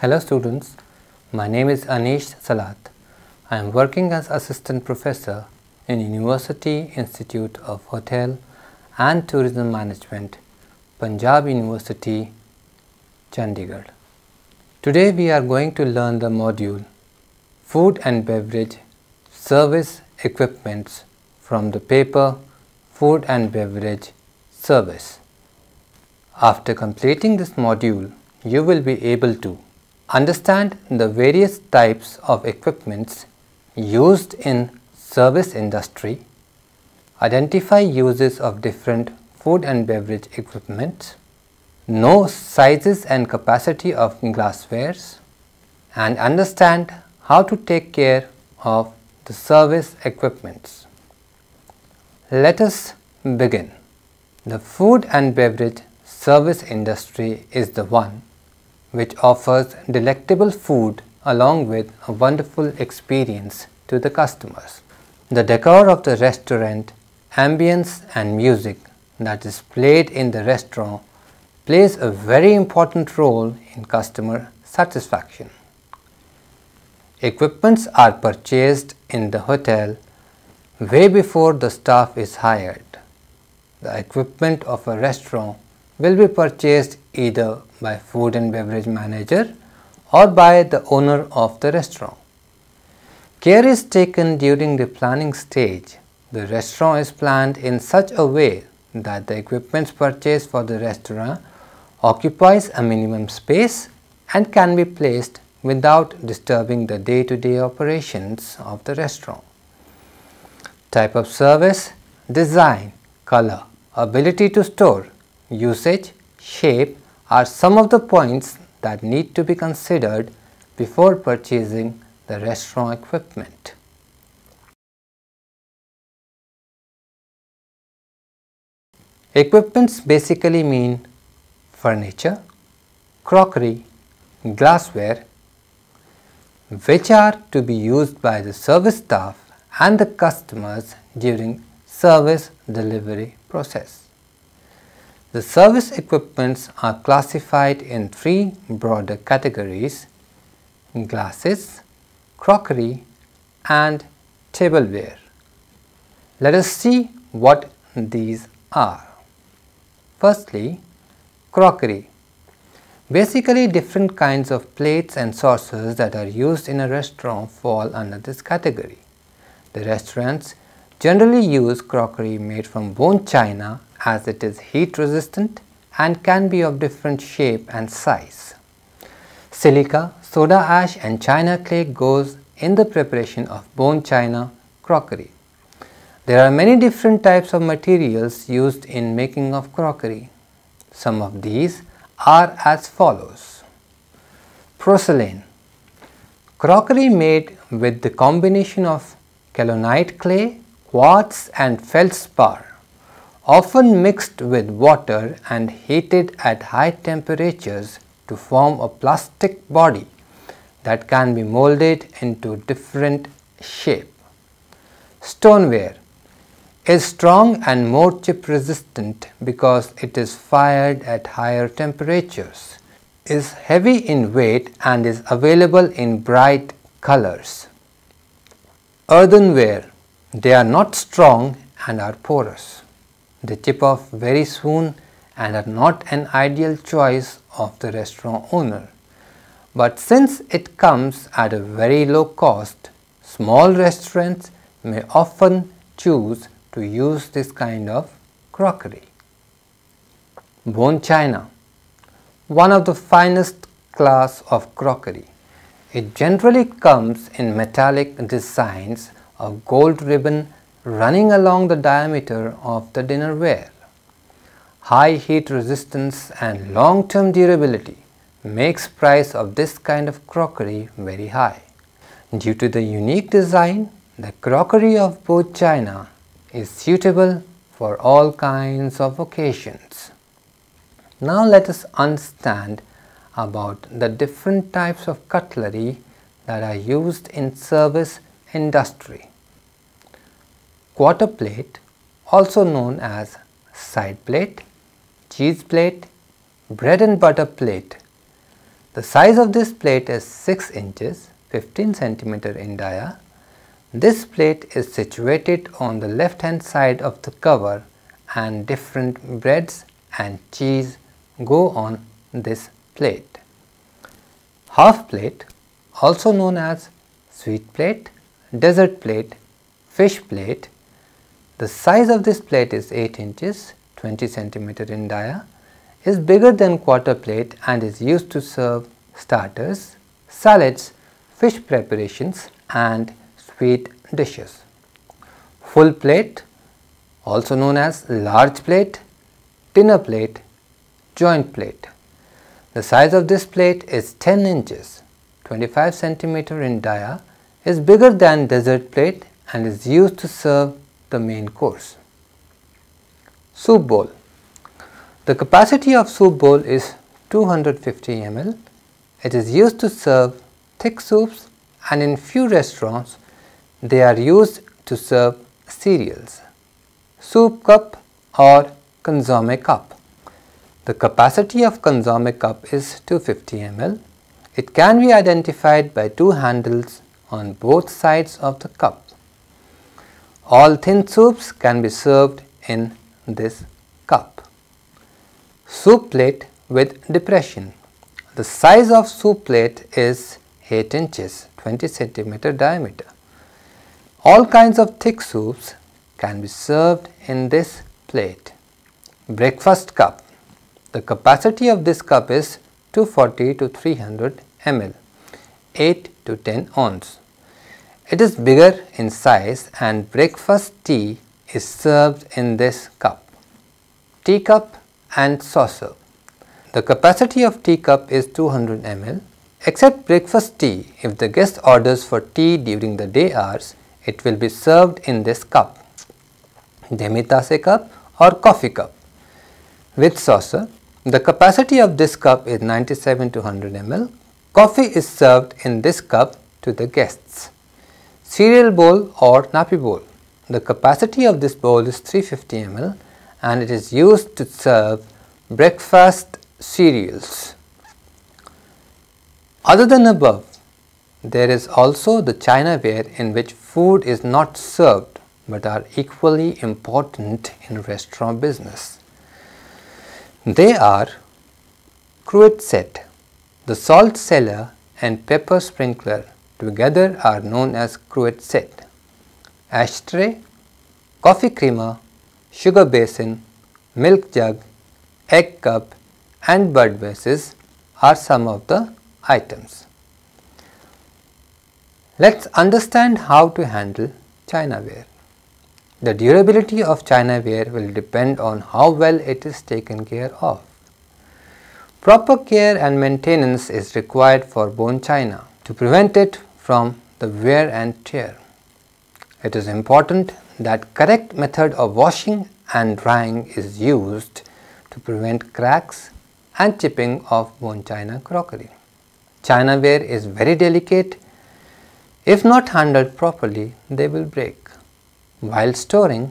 Hello students, my name is Anish Salat. I am working as assistant professor in University Institute of Hotel and Tourism Management, Punjab University, Chandigarh. Today we are going to learn the module Food and Beverage Service Equipments from the paper Food and Beverage Service. After completing this module, you will be able to understand the various types of equipments used in service industry, identify uses of different food and beverage equipment, know sizes and capacity of glasswares, and understand how to take care of the service equipments. Let us begin. The food and beverage service industry is the one which offers delectable food along with a wonderful experience to the customers. The decor of the restaurant, ambience and music that is played in the restaurant plays a very important role in customer satisfaction. Equipments are purchased in the hotel way before the staff is hired. The equipment of a restaurant will be purchased either by food and beverage manager or by the owner of the restaurant. Care is taken during the planning stage. The restaurant is planned in such a way that the equipment purchased for the restaurant occupies a minimum space and can be placed without disturbing the day-to-day -day operations of the restaurant. Type of service, design, color, ability to store, usage, shape are some of the points that need to be considered before purchasing the restaurant equipment. Equipments basically mean furniture, crockery, glassware, which are to be used by the service staff and the customers during service delivery process. The service equipments are classified in three broader categories glasses, crockery and tableware. Let us see what these are. Firstly, crockery. Basically, different kinds of plates and saucers that are used in a restaurant fall under this category. The restaurants generally use crockery made from bone china as it is heat resistant and can be of different shape and size. Silica, soda ash and china clay goes in the preparation of bone china crockery. There are many different types of materials used in making of crockery. Some of these are as follows. Porcelain Crockery made with the combination of calonite clay, quartz and feldspar often mixed with water and heated at high temperatures to form a plastic body that can be molded into different shape. Stoneware is strong and more chip resistant because it is fired at higher temperatures, is heavy in weight and is available in bright colors. Earthenware, they are not strong and are porous. They tip off very soon and are not an ideal choice of the restaurant owner. But since it comes at a very low cost, small restaurants may often choose to use this kind of crockery. Bone china, one of the finest class of crockery. It generally comes in metallic designs of gold ribbon running along the diameter of the dinnerware. High heat resistance and long-term durability makes price of this kind of crockery very high. Due to the unique design, the crockery of both china is suitable for all kinds of occasions. Now let us understand about the different types of cutlery that are used in service industry quarter plate, also known as side plate, cheese plate, bread and butter plate. The size of this plate is 6 inches, 15 centimeter in dia. This plate is situated on the left hand side of the cover and different breads and cheese go on this plate. Half plate, also known as sweet plate, dessert plate, fish plate the size of this plate is 8 inches, 20 centimeter in dia, is bigger than quarter plate and is used to serve starters, salads, fish preparations and sweet dishes. Full plate, also known as large plate, dinner plate, joint plate. The size of this plate is 10 inches, 25 centimeter in dia, is bigger than dessert plate and is used to serve the main course. Soup bowl. The capacity of soup bowl is 250 ml. It is used to serve thick soups and in few restaurants they are used to serve cereals. Soup cup or consomme cup. The capacity of consomme cup is 250 ml. It can be identified by two handles on both sides of the cup. All thin soups can be served in this cup. Soup plate with depression. The size of soup plate is 8 inches, 20 centimeter diameter. All kinds of thick soups can be served in this plate. Breakfast cup. The capacity of this cup is 240 to 300 ml, 8 to 10 ounces. It is bigger in size and breakfast tea is served in this cup. Teacup and saucer. The capacity of teacup is 200 ml. Except breakfast tea, if the guest orders for tea during the day hours, it will be served in this cup, demitase cup or coffee cup. With saucer, the capacity of this cup is 97 to 100 ml. Coffee is served in this cup to the guests cereal bowl or nappy bowl. The capacity of this bowl is 350 ml and it is used to serve breakfast cereals. Other than above, there is also the chinaware in which food is not served but are equally important in restaurant business. They are cruet set, the salt cellar and pepper sprinkler together are known as cruet set. Ashtray, coffee creamer, sugar basin, milk jug, egg cup and bird vases are some of the items. Let's understand how to handle chinaware. The durability of chinaware will depend on how well it is taken care of. Proper care and maintenance is required for bone china to prevent it from the wear and tear. It is important that correct method of washing and drying is used to prevent cracks and chipping of bone china crockery. China ware is very delicate. If not handled properly, they will break. While storing,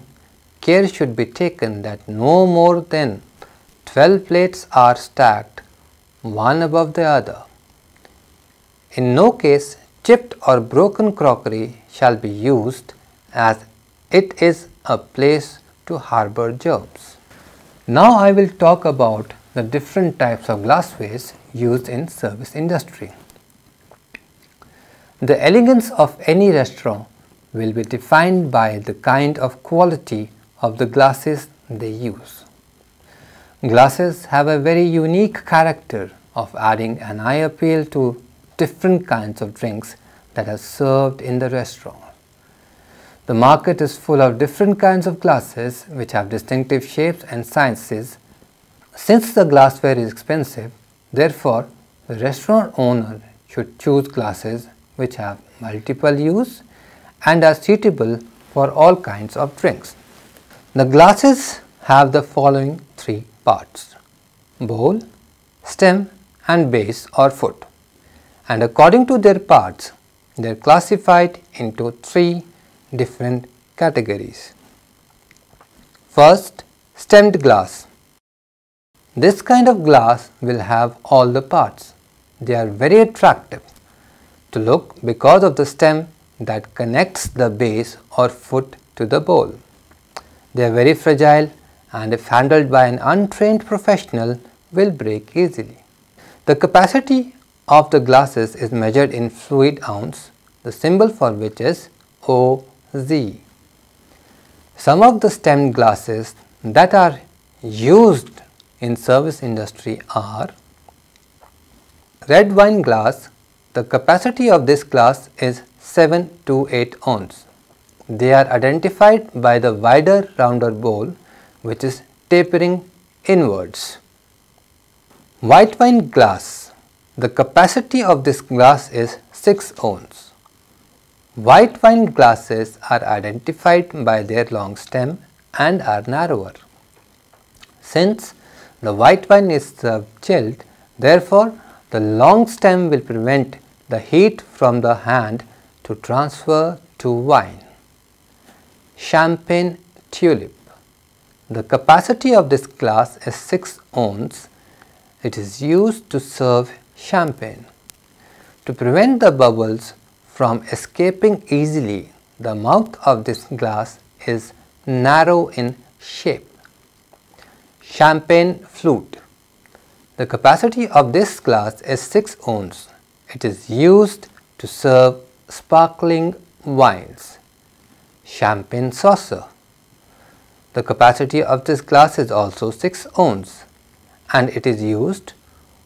care should be taken that no more than 12 plates are stacked one above the other. In no case Chipped or broken crockery shall be used as it is a place to harbor germs. Now I will talk about the different types of glasswares used in service industry. The elegance of any restaurant will be defined by the kind of quality of the glasses they use. Glasses have a very unique character of adding an eye appeal to different kinds of drinks that are served in the restaurant. The market is full of different kinds of glasses which have distinctive shapes and sizes. Since the glassware is expensive, therefore the restaurant owner should choose glasses which have multiple use and are suitable for all kinds of drinks. The glasses have the following three parts bowl, stem and base or foot and according to their parts, they are classified into three different categories. First, stemmed glass. This kind of glass will have all the parts. They are very attractive to look because of the stem that connects the base or foot to the bowl. They are very fragile and if handled by an untrained professional will break easily. The capacity of the glasses is measured in fluid ounce, the symbol for which is OZ. Some of the stemmed glasses that are used in service industry are red wine glass, the capacity of this glass is 7 to 8 ounce. They are identified by the wider rounder bowl which is tapering inwards. White wine glass the capacity of this glass is 6 ohms. White wine glasses are identified by their long stem and are narrower. Since the white wine is chilled, therefore the long stem will prevent the heat from the hand to transfer to wine. Champagne tulip. The capacity of this glass is 6 ohms. It is used to serve champagne. To prevent the bubbles from escaping easily, the mouth of this glass is narrow in shape. Champagne flute. The capacity of this glass is 6 ounces. It is used to serve sparkling wines. Champagne saucer. The capacity of this glass is also 6 ounces and it is used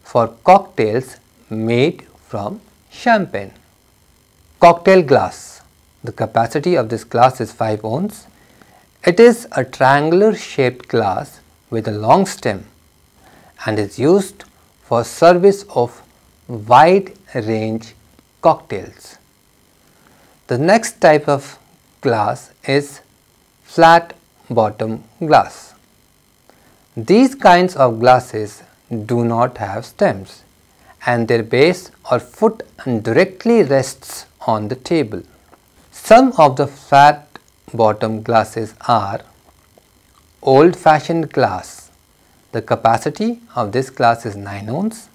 for cocktails made from champagne. Cocktail glass. The capacity of this glass is 5 ounces. It is a triangular shaped glass with a long stem and is used for service of wide range cocktails. The next type of glass is flat bottom glass. These kinds of glasses do not have stems and their base or foot directly rests on the table. Some of the flat bottom glasses are old fashioned glass. The capacity of this glass is 9 ounces.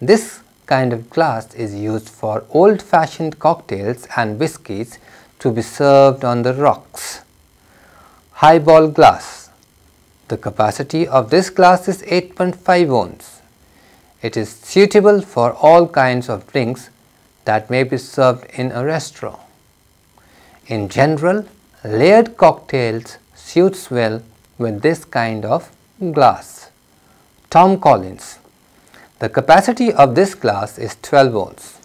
This kind of glass is used for old fashioned cocktails and whiskies to be served on the rocks. Highball glass the capacity of this glass is 8.5 ohms. It is suitable for all kinds of drinks that may be served in a restaurant. In general, layered cocktails suits well with this kind of glass. Tom Collins The capacity of this glass is 12 volts.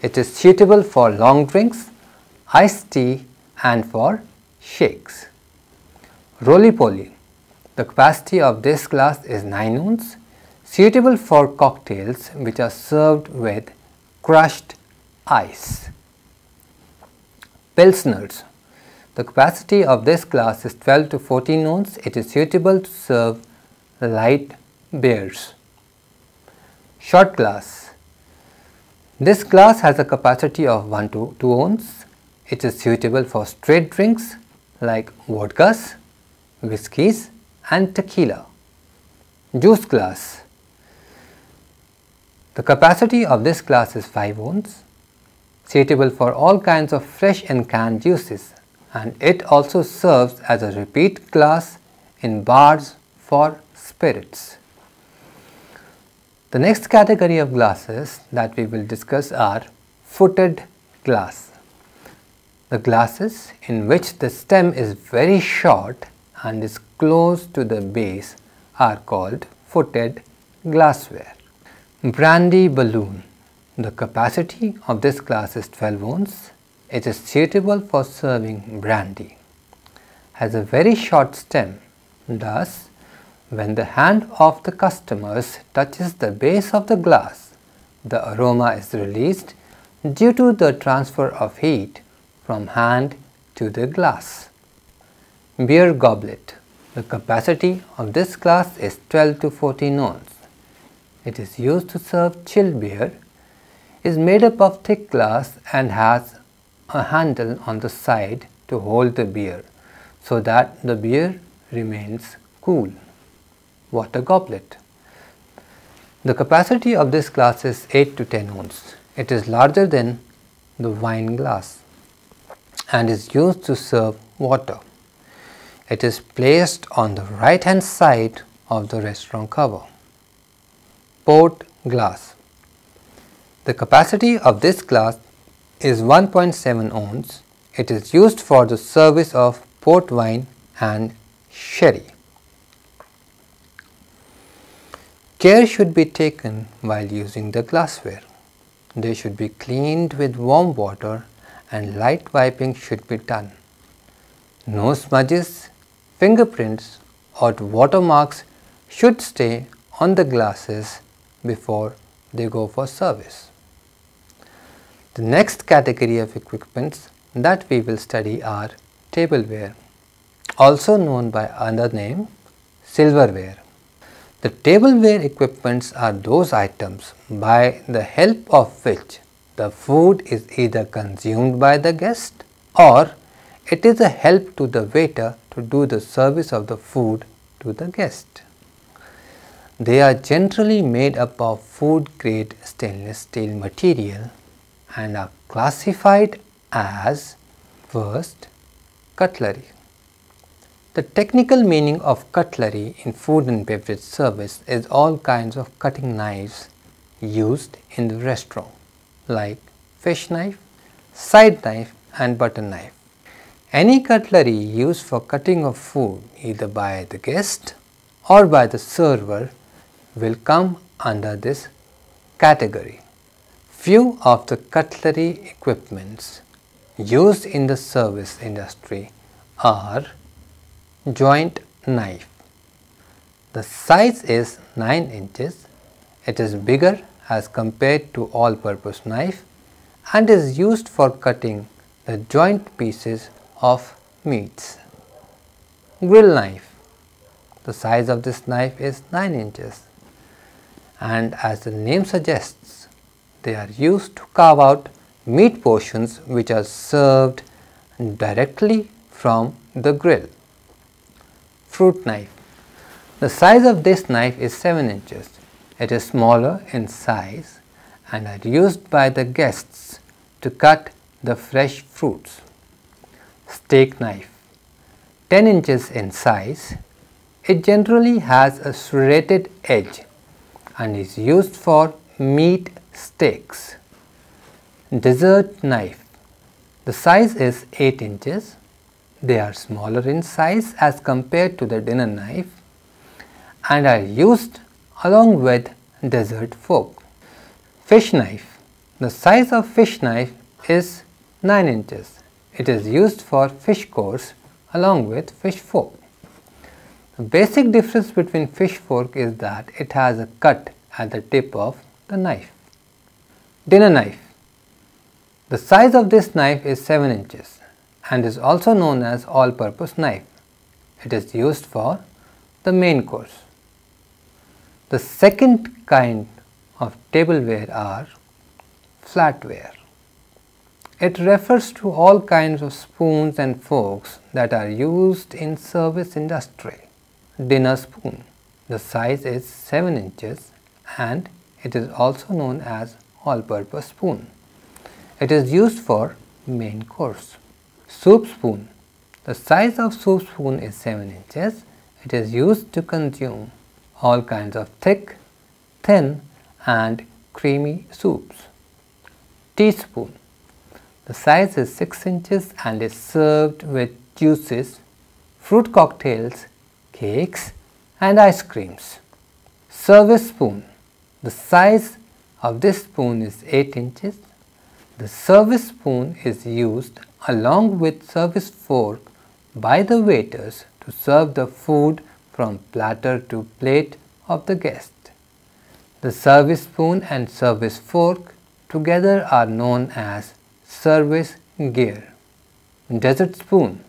It is suitable for long drinks, iced tea and for shakes. Roly-poly the capacity of this glass is 9 ounces, suitable for cocktails which are served with crushed ice. Pilsners. The capacity of this glass is 12 to 14 ounces. It is suitable to serve light beers. Shot glass. This glass has a capacity of 1 to 2 ounces. It is suitable for straight drinks like vodkas, whiskies, and tequila. Juice glass. The capacity of this glass is 5 ounces, suitable for all kinds of fresh and canned juices and it also serves as a repeat glass in bars for spirits. The next category of glasses that we will discuss are footed glass. The glasses in which the stem is very short and is close to the base are called footed glassware. Brandy balloon. The capacity of this glass is 12 ounces. It is suitable for serving brandy. Has a very short stem. Thus, when the hand of the customers touches the base of the glass, the aroma is released due to the transfer of heat from hand to the glass. Beer goblet. The capacity of this glass is 12 to 14 ounces. It is used to serve chilled beer, is made up of thick glass and has a handle on the side to hold the beer so that the beer remains cool. Water goblet. The capacity of this glass is 8 to 10 ounces. It is larger than the wine glass and is used to serve water. It is placed on the right hand side of the restaurant cover. Port glass. The capacity of this glass is 1.7 ounce. It is used for the service of port wine and sherry. Care should be taken while using the glassware. They should be cleaned with warm water and light wiping should be done. No smudges fingerprints or watermarks should stay on the glasses before they go for service. The next category of equipments that we will study are tableware, also known by another name silverware. The tableware equipments are those items by the help of which the food is either consumed by the guest or it is a help to the waiter to do the service of the food to the guest. They are generally made up of food grade stainless steel material and are classified as first cutlery. The technical meaning of cutlery in food and beverage service is all kinds of cutting knives used in the restaurant like fish knife, side knife and butter knife any cutlery used for cutting of food either by the guest or by the server will come under this category. Few of the cutlery equipments used in the service industry are joint knife. The size is 9 inches. It is bigger as compared to all-purpose knife and is used for cutting the joint pieces of meats. Grill knife. The size of this knife is 9 inches and as the name suggests, they are used to carve out meat portions which are served directly from the grill. Fruit knife. The size of this knife is 7 inches. It is smaller in size and are used by the guests to cut the fresh fruits steak knife. 10 inches in size, it generally has a serrated edge and is used for meat steaks. Dessert knife. The size is 8 inches. They are smaller in size as compared to the dinner knife and are used along with dessert fork. Fish knife. The size of fish knife is 9 inches. It is used for fish course along with fish fork. The basic difference between fish fork is that it has a cut at the tip of the knife. Dinner knife. The size of this knife is 7 inches and is also known as all-purpose knife. It is used for the main course. The second kind of tableware are flatware. It refers to all kinds of spoons and forks that are used in service industry. Dinner spoon. The size is 7 inches and it is also known as all-purpose spoon. It is used for main course. Soup spoon. The size of soup spoon is 7 inches. It is used to consume all kinds of thick, thin and creamy soups. Teaspoon the size is 6 inches and is served with juices, fruit cocktails, cakes and ice creams. Service spoon. The size of this spoon is 8 inches. The service spoon is used along with service fork by the waiters to serve the food from platter to plate of the guest. The service spoon and service fork together are known as service gear. Desert spoon.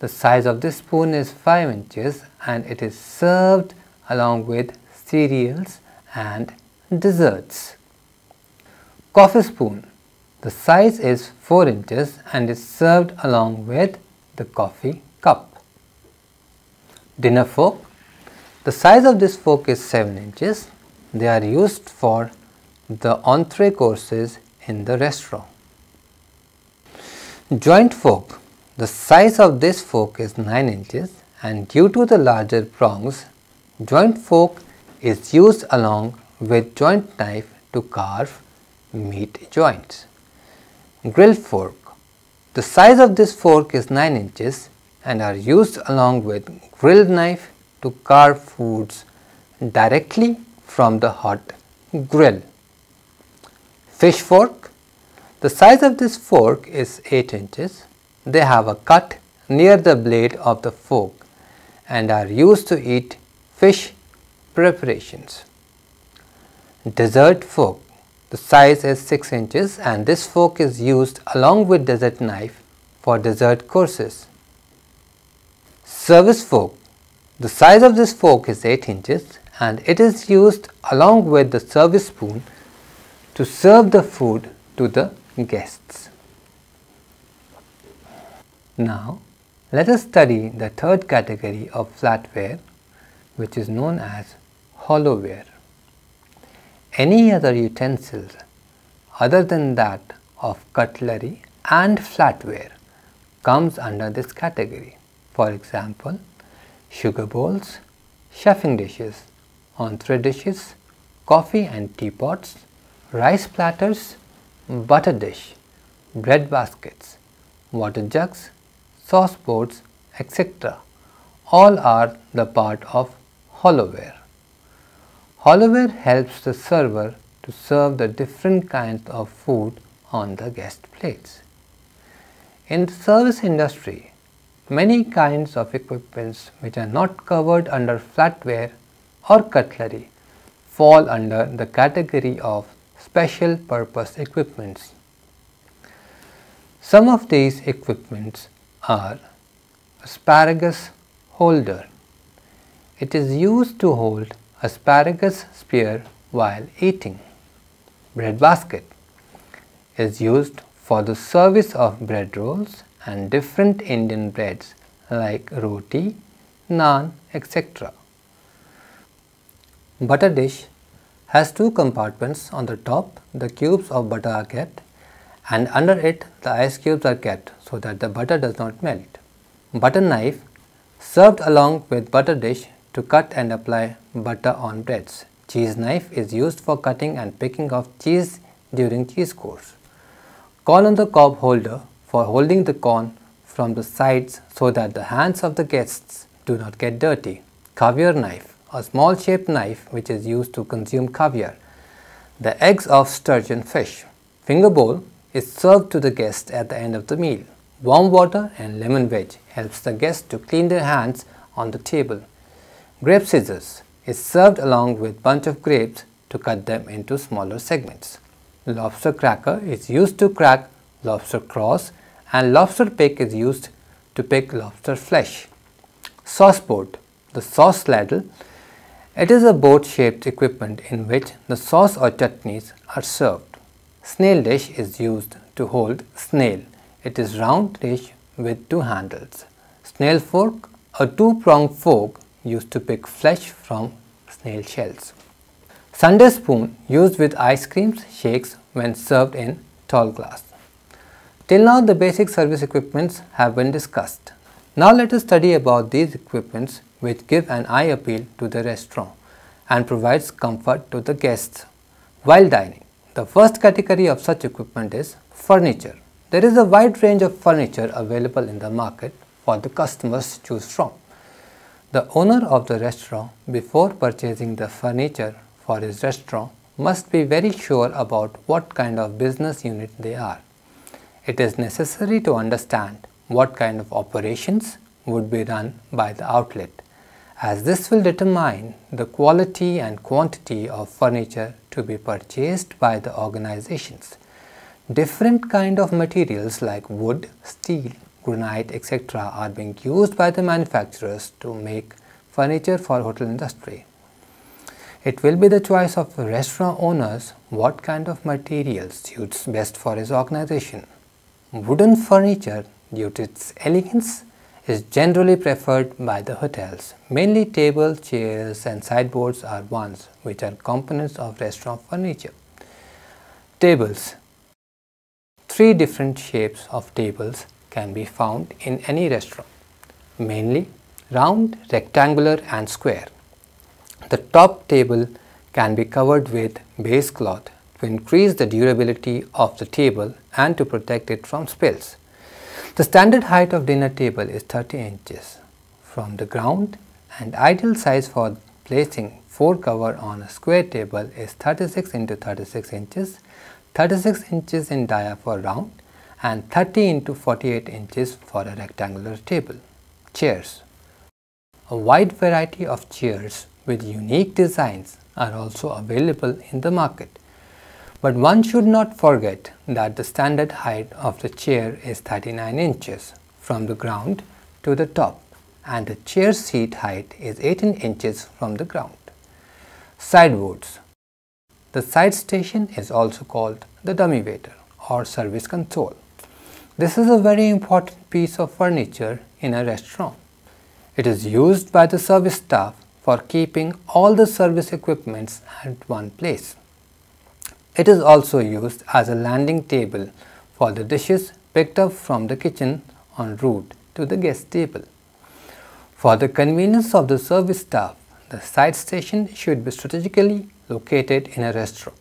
The size of this spoon is 5 inches and it is served along with cereals and desserts. Coffee spoon. The size is 4 inches and is served along with the coffee cup. Dinner fork. The size of this fork is 7 inches. They are used for the entree courses in the restaurant. Joint fork. The size of this fork is 9 inches and due to the larger prongs, joint fork is used along with joint knife to carve meat joints. Grill fork. The size of this fork is 9 inches and are used along with grill knife to carve foods directly from the hot grill. Fish fork. The size of this fork is 8 inches. They have a cut near the blade of the fork and are used to eat fish preparations. Dessert fork. The size is 6 inches and this fork is used along with dessert knife for dessert courses. Service fork. The size of this fork is 8 inches and it is used along with the service spoon to serve the food to the guests. Now, let us study the third category of flatware, which is known as hollowware. Any other utensils other than that of cutlery and flatware comes under this category. For example, sugar bowls, chafing dishes, entree dishes, coffee and teapots, rice platters, butter dish, bread baskets, water jugs, sauceboards, etc. All are the part of hollowware. Hollowware helps the server to serve the different kinds of food on the guest plates. In the service industry, many kinds of equipments which are not covered under flatware or cutlery fall under the category of special purpose equipments. Some of these equipments are asparagus holder. It is used to hold asparagus spear while eating. Bread basket is used for the service of bread rolls and different Indian breads like roti, naan, etc. Butter dish has two compartments on the top the cubes of butter are kept and under it the ice cubes are kept so that the butter does not melt. Butter knife served along with butter dish to cut and apply butter on breads. Cheese knife is used for cutting and picking of cheese during cheese course. Corn on the cob holder for holding the corn from the sides so that the hands of the guests do not get dirty. Caviar knife a small shaped knife which is used to consume caviar, the eggs of sturgeon fish. Finger bowl is served to the guest at the end of the meal. Warm water and lemon wedge helps the guest to clean their hands on the table. Grape scissors is served along with bunch of grapes to cut them into smaller segments. Lobster cracker is used to crack lobster cross and lobster pick is used to pick lobster flesh. Sauce boat, the sauce ladle it is a boat-shaped equipment in which the sauce or chutneys are served. Snail dish is used to hold snail. It is round dish with two handles. Snail fork, a two-pronged fork used to pick flesh from snail shells. Sunday spoon used with ice creams, shakes when served in tall glass. Till now the basic service equipments have been discussed. Now let us study about these equipments which give an eye appeal to the restaurant and provides comfort to the guests while dining. The first category of such equipment is furniture. There is a wide range of furniture available in the market for the customers to choose from. The owner of the restaurant before purchasing the furniture for his restaurant must be very sure about what kind of business unit they are. It is necessary to understand what kind of operations would be run by the outlet as this will determine the quality and quantity of furniture to be purchased by the organizations. Different kind of materials like wood, steel, granite etc. are being used by the manufacturers to make furniture for hotel industry. It will be the choice of restaurant owners what kind of material suits best for his organization. Wooden furniture due to its elegance is generally preferred by the hotels. Mainly tables, chairs and sideboards are ones which are components of restaurant furniture. Tables Three different shapes of tables can be found in any restaurant, mainly round, rectangular and square. The top table can be covered with base cloth to increase the durability of the table and to protect it from spills. The standard height of dinner table is 30 inches from the ground and ideal size for placing four cover on a square table is 36 into 36 inches, 36 inches in dia for round and 30 into 48 inches for a rectangular table. Chairs A wide variety of chairs with unique designs are also available in the market. But one should not forget that the standard height of the chair is 39 inches from the ground to the top and the chair seat height is 18 inches from the ground. Sideboards The side station is also called the dummy waiter or service console. This is a very important piece of furniture in a restaurant. It is used by the service staff for keeping all the service equipments at one place. It is also used as a landing table for the dishes picked up from the kitchen en route to the guest table. For the convenience of the service staff, the side station should be strategically located in a restaurant.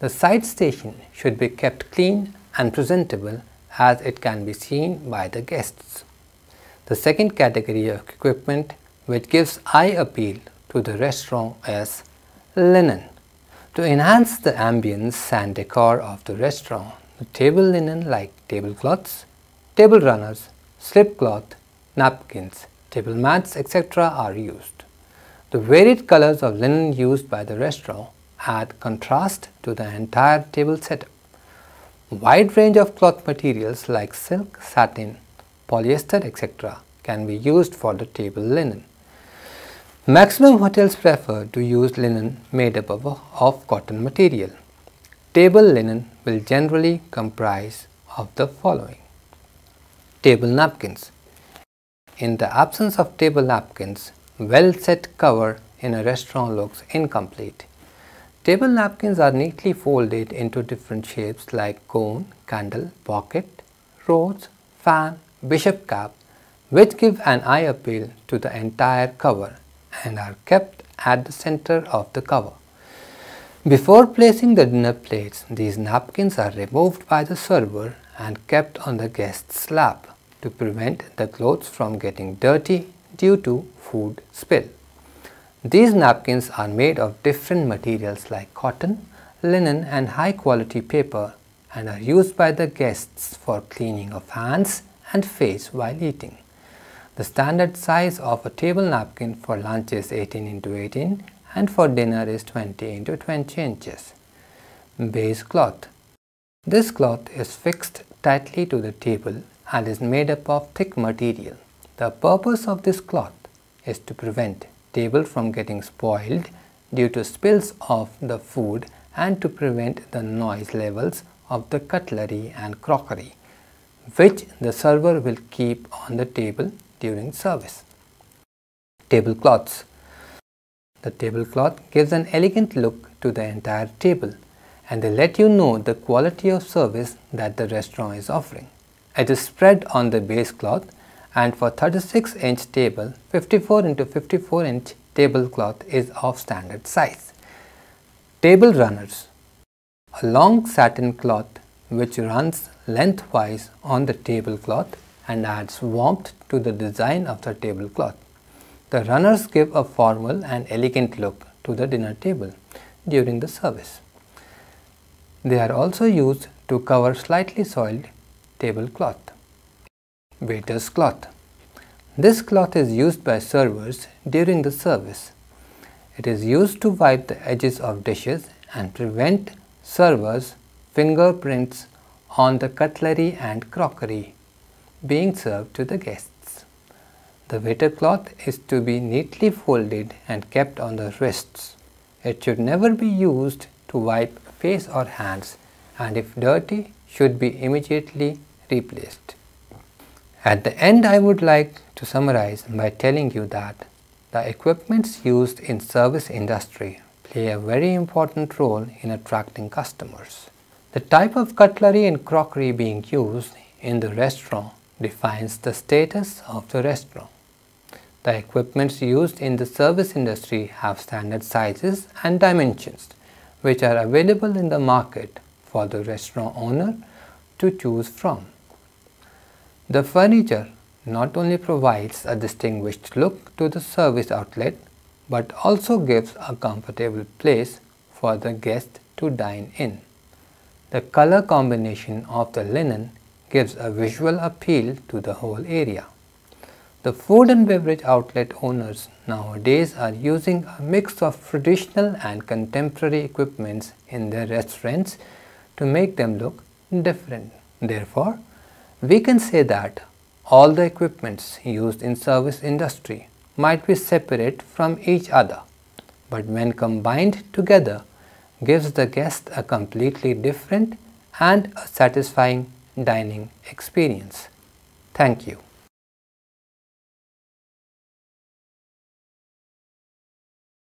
The side station should be kept clean and presentable as it can be seen by the guests. The second category of equipment which gives eye appeal to the restaurant is linen. To enhance the ambience and decor of the restaurant, the table linen like tablecloths, table runners, slip cloth, napkins, table mats, etc. are used. The varied colors of linen used by the restaurant add contrast to the entire table setup. Wide range of cloth materials like silk, satin, polyester, etc. can be used for the table linen. Maximum hotels prefer to use linen made up of, of cotton material. Table linen will generally comprise of the following. Table napkins. In the absence of table napkins, well set cover in a restaurant looks incomplete. Table napkins are neatly folded into different shapes like cone, candle, pocket, rose, fan, bishop cap, which give an eye appeal to the entire cover and are kept at the center of the cover. Before placing the dinner plates, these napkins are removed by the server and kept on the guest's lap to prevent the clothes from getting dirty due to food spill. These napkins are made of different materials like cotton, linen and high quality paper and are used by the guests for cleaning of hands and face while eating. The standard size of a table napkin for lunch is 18 into 18 and for dinner is 20 into 20 inches. Base cloth. This cloth is fixed tightly to the table and is made up of thick material. The purpose of this cloth is to prevent table from getting spoiled due to spills of the food and to prevent the noise levels of the cutlery and crockery, which the server will keep on the table during service. Tablecloths The tablecloth gives an elegant look to the entire table and they let you know the quality of service that the restaurant is offering. It is spread on the base cloth and for 36 inch table, 54 into 54 inch tablecloth is of standard size. Table runners A long satin cloth which runs lengthwise on the tablecloth and adds warmth to the design of the tablecloth. The runners give a formal and elegant look to the dinner table during the service. They are also used to cover slightly soiled tablecloth. Waiter's cloth. This cloth is used by servers during the service. It is used to wipe the edges of dishes and prevent servers' fingerprints on the cutlery and crockery being served to the guests. The waiter cloth is to be neatly folded and kept on the wrists. It should never be used to wipe face or hands and if dirty should be immediately replaced. At the end I would like to summarize by telling you that the equipments used in service industry play a very important role in attracting customers. The type of cutlery and crockery being used in the restaurant defines the status of the restaurant. The equipments used in the service industry have standard sizes and dimensions which are available in the market for the restaurant owner to choose from. The furniture not only provides a distinguished look to the service outlet but also gives a comfortable place for the guest to dine in. The color combination of the linen gives a visual appeal to the whole area. The food and beverage outlet owners nowadays are using a mix of traditional and contemporary equipments in their restaurants to make them look different. Therefore, we can say that all the equipments used in service industry might be separate from each other, but when combined together gives the guest a completely different and a satisfying dining experience. Thank you.